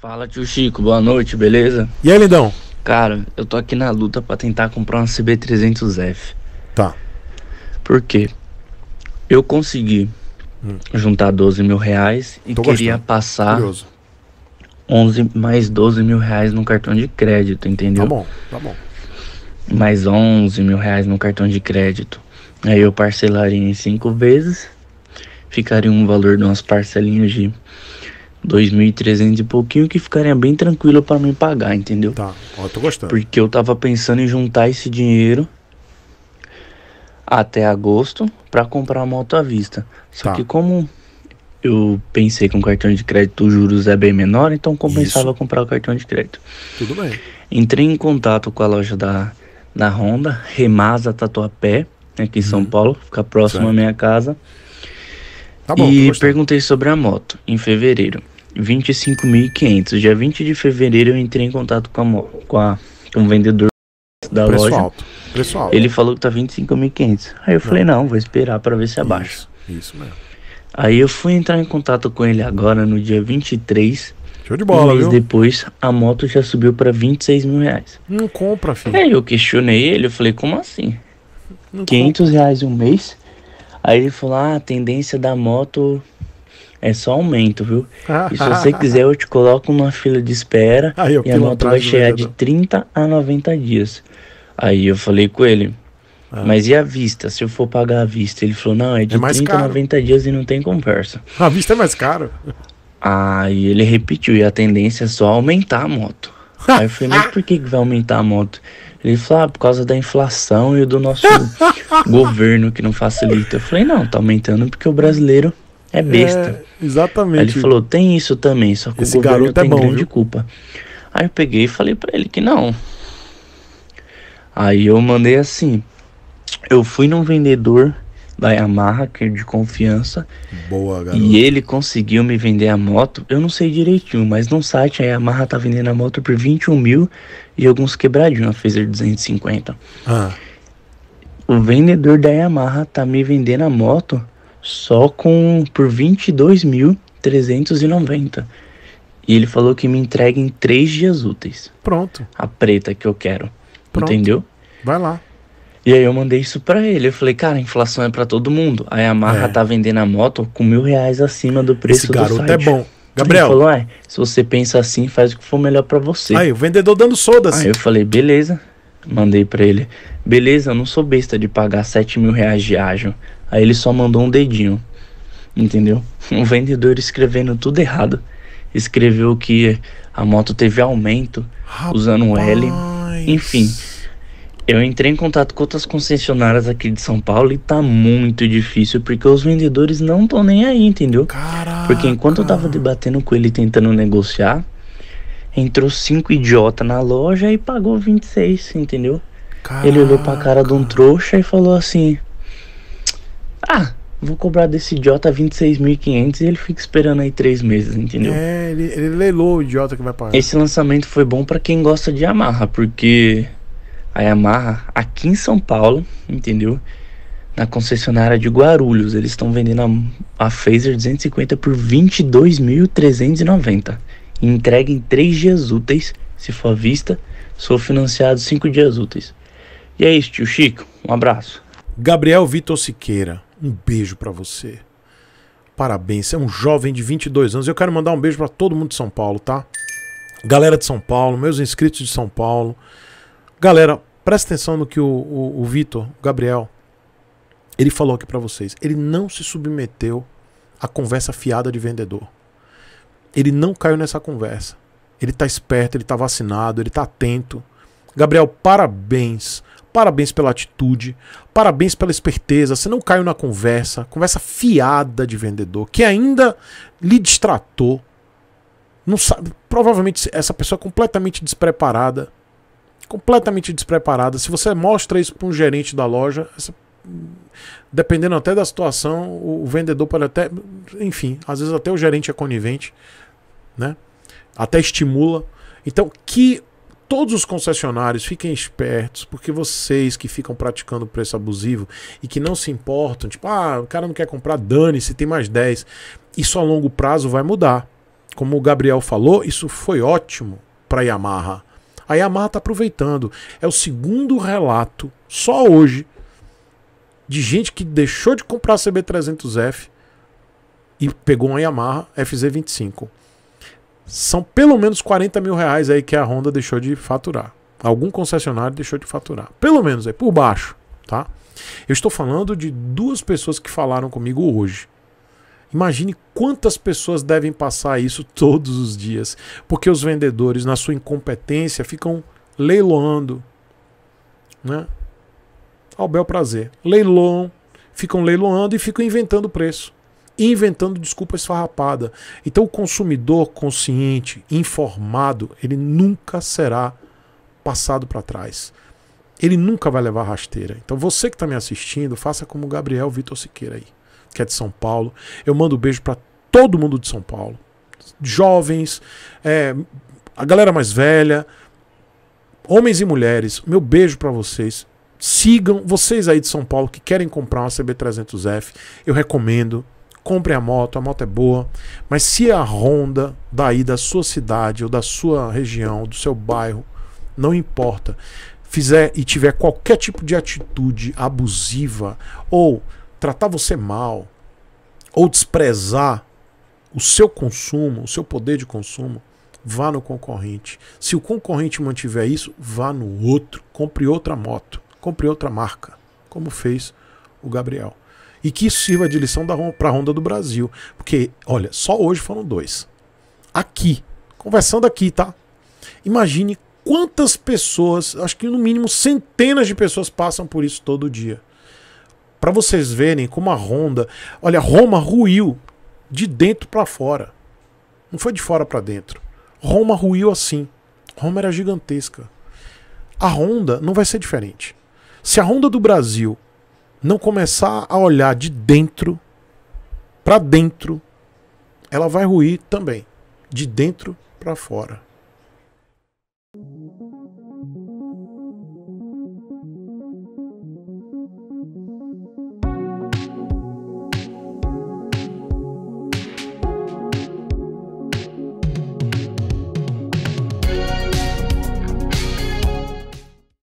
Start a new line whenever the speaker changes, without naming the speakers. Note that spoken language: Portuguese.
Fala tio Chico, boa noite, beleza? E aí, lindão? Cara, eu tô aqui na luta para tentar comprar uma CB300F.
Tá. Por quê? Eu
consegui hum. juntar 12 mil reais e tô queria gostando. passar Curioso. 11 mais 12 mil reais no cartão de crédito, entendeu? Tá bom, tá bom. Mais 11 mil reais no cartão de crédito. Aí eu parcelaria em cinco vezes, ficaria um valor de umas parcelinhas de 2.300 e pouquinho que ficaria bem tranquilo para mim pagar, entendeu? Tá,
ó, tô gostando. Porque
eu tava pensando em juntar esse dinheiro até agosto para comprar a moto à vista. Só tá. que como eu pensei que um cartão de crédito os juros é bem menor, então compensava Isso. comprar o cartão de crédito. Tudo bem. Entrei em contato com a loja da na Honda, Remasa Tatuapé, né, aqui em uhum. São Paulo, fica próximo certo. à minha casa. Tá bom, e perguntei sobre a moto em fevereiro. 25.500. Dia 20 de fevereiro eu entrei em contato com, a, com, a, com o vendedor da preço loja. Alto, preço alto. Ele falou que tá 25.500. Aí eu não. falei, é. não, vou esperar para ver se abaixa. Isso, isso, mesmo. Aí eu fui entrar em contato com ele agora no dia 23. Show de bola, um mês viu? depois, a moto já subiu para 26 mil reais.
Não compra, filho. Aí eu
questionei ele, eu falei, como assim? Não 500 compra. reais um mês? Aí ele falou, ah, a tendência da moto é só aumento, viu? e se você quiser, eu te coloco numa fila de espera Aí, e a nota vai chegar de 30 a 90 dias. Aí eu falei com ele, ah. Mas e a vista? Se eu for pagar à vista? Ele falou, não, é, é de é 30 caro. a 90 dias e não tem conversa. A vista é mais caro. Aí ele repetiu, e a tendência é só aumentar a moto. Aí eu falei, mas por que, que vai aumentar a moto? Ele falou, ah, por causa da inflação e do nosso governo que não facilita. Eu falei, não, tá aumentando porque o brasileiro é besta.
É, exatamente.
Aí ele falou, tem isso também, só que Esse o governo é tem é bom, grande viu? culpa. Aí eu peguei e falei para ele que não. Aí eu mandei assim, eu fui num vendedor da Yamaha, que é de confiança. Boa, garoto. E ele conseguiu me vender a moto. Eu não sei direitinho, mas no site a Yamaha tá vendendo a moto por 21 mil e alguns quebradinhos. A Fazer 250. Ah. O vendedor da Yamaha tá me vendendo a moto só com por 22.390. E ele falou que me entregue em três dias úteis. Pronto. A preta que eu quero. Pronto. Entendeu? Vai lá. E aí eu mandei isso para ele. Eu falei, cara, inflação é para todo mundo. Aí a Yamaha é. tá vendendo a moto com mil reais acima do preço Esse do garoto é site. é bom. Gabriel. Ele falou, é, se você pensa assim, faz o que for melhor para você. Aí, o vendedor dando sodas. Aí eu falei, beleza. Mandei para ele. Beleza, eu não sou besta de pagar 7 mil reais de ágio. Aí ele só mandou um dedinho. Entendeu? Um vendedor escrevendo tudo errado. Escreveu que a moto teve aumento Rapaz. usando um L. Enfim, eu entrei em contato com outras concessionárias aqui de São Paulo e tá muito difícil porque os vendedores não estão nem aí, entendeu? Caraca. Porque enquanto eu tava debatendo com ele tentando negociar, entrou cinco idiota na loja e pagou 26, entendeu? Caraca. Ele olhou pra cara de um trouxa e falou assim: Ah, vou cobrar desse idiota 26.500 e ele fica esperando aí três meses, entendeu? É, ele, ele leilou
o idiota que vai pagar. Esse
lançamento foi bom para quem gosta de Yamaha, porque a Yamaha aqui em São Paulo, entendeu? Na concessionária de Guarulhos, eles estão vendendo a, a Phaser 250 por 22.390 e entregue em três dias úteis, se for à vista, sou financiado cinco dias úteis.
E é isso, tio Chico. Um abraço. Gabriel Vitor Siqueira, um beijo para você. Parabéns, você é um jovem de 22 anos. Eu quero mandar um beijo para todo mundo de São Paulo, tá? Galera de São Paulo, meus inscritos de São Paulo. Galera, presta atenção no que o, o, o Vitor, Gabriel, ele falou aqui para vocês. Ele não se submeteu à conversa fiada de vendedor ele não caiu nessa conversa. Ele está esperto, ele está vacinado, ele está atento. Gabriel, parabéns. Parabéns pela atitude, parabéns pela esperteza. Você não caiu na conversa, conversa fiada de vendedor, que ainda lhe distratou. Não sabe, provavelmente essa pessoa é completamente despreparada. Completamente despreparada. Se você mostra isso para um gerente da loja, essa dependendo até da situação, o vendedor pode até, enfim, às vezes até o gerente é conivente, né? Até estimula. Então, que todos os concessionários fiquem espertos, porque vocês que ficam praticando preço abusivo e que não se importam, tipo, ah, o cara não quer comprar, dane-se, tem mais 10. Isso a longo prazo vai mudar. Como o Gabriel falou, isso foi ótimo para a Yamaha. A Yamaha está aproveitando. É o segundo relato, só hoje, de gente que deixou de comprar a CB300F e pegou uma Yamaha FZ25. São pelo menos 40 mil reais aí que a Honda deixou de faturar. Algum concessionário deixou de faturar. Pelo menos aí, é por baixo, tá? Eu estou falando de duas pessoas que falaram comigo hoje. Imagine quantas pessoas devem passar isso todos os dias, porque os vendedores, na sua incompetência, ficam leiloando, né? ao bel prazer. Leiloam, ficam leiloando e ficam inventando preço, inventando desculpa esfarrapada. Então o consumidor consciente, informado, ele nunca será passado para trás. Ele nunca vai levar rasteira. Então você que está me assistindo, faça como o Gabriel Vitor Siqueira aí, que é de São Paulo. Eu mando um beijo para todo mundo de São Paulo. Jovens, é, a galera mais velha, homens e mulheres, meu beijo para vocês. Sigam vocês aí de São Paulo que querem comprar uma CB300F, eu recomendo. Compre a moto, a moto é boa, mas se a Honda daí da sua cidade ou da sua região, do seu bairro, não importa, fizer e tiver qualquer tipo de atitude abusiva ou tratar você mal ou desprezar o seu consumo, o seu poder de consumo, vá no concorrente. Se o concorrente mantiver isso, vá no outro, compre outra moto compre outra marca, como fez o Gabriel. E que isso sirva de lição para a Honda do Brasil. Porque, olha, só hoje foram dois. Aqui, conversando aqui, tá? Imagine quantas pessoas, acho que no mínimo centenas de pessoas passam por isso todo dia. Para vocês verem como a Honda, olha, Roma ruiu de dentro para fora. Não foi de fora para dentro. Roma ruiu assim. Roma era gigantesca. A Honda não vai ser diferente. Se a Honda do Brasil não começar a olhar de dentro para dentro, ela vai ruir também, de dentro para fora.